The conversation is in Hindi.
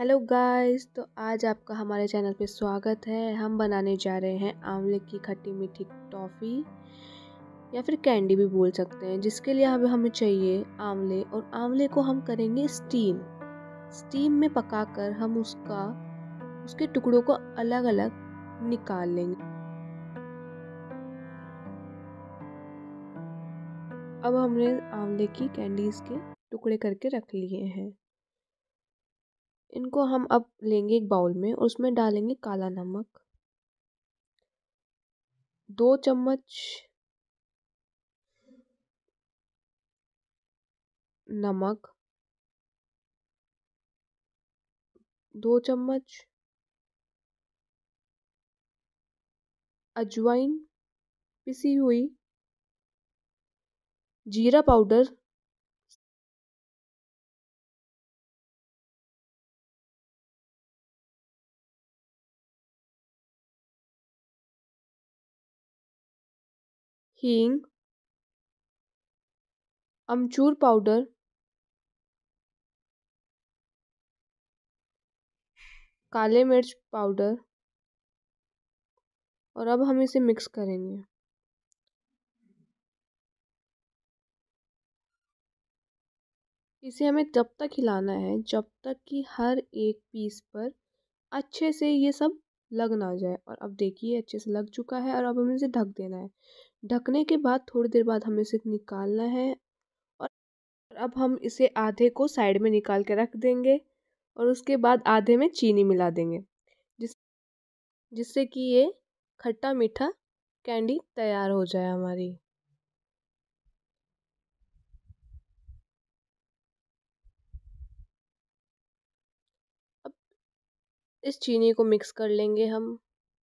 हेलो गाइस तो आज आपका हमारे चैनल पे स्वागत है हम बनाने जा रहे हैं आंवले की खट्टी मीठी टॉफ़ी या फिर कैंडी भी बोल सकते हैं जिसके लिए अब हमें चाहिए आंवले और आंवले को हम करेंगे स्टीम स्टीम में पकाकर हम उसका उसके टुकड़ों को अलग अलग निकाल लेंगे अब हमने आंवले की कैंडीज़ के टुकड़े करके रख लिए हैं इनको हम अब लेंगे एक बाउल में और उसमें डालेंगे काला नमक दो चम्मच नमक दो चम्मच अजवाइन पिसी हुई जीरा पाउडर हींग अमचूर पाउडर काले मिर्च पाउडर और अब हम इसे मिक्स करेंगे इसे हमें तब तक हिलाना है जब तक कि हर एक पीस पर अच्छे से ये सब लग ना जाए और अब देखिए अच्छे से लग चुका है और अब हमें इसे ढक देना है ढकने के बाद थोड़ी देर बाद हमें इसे निकालना है और अब हम इसे आधे को साइड में निकाल के रख देंगे और उसके बाद आधे में चीनी मिला देंगे जिस जिससे कि ये खट्टा मीठा कैंडी तैयार हो जाए हमारी अब इस चीनी को मिक्स कर लेंगे हम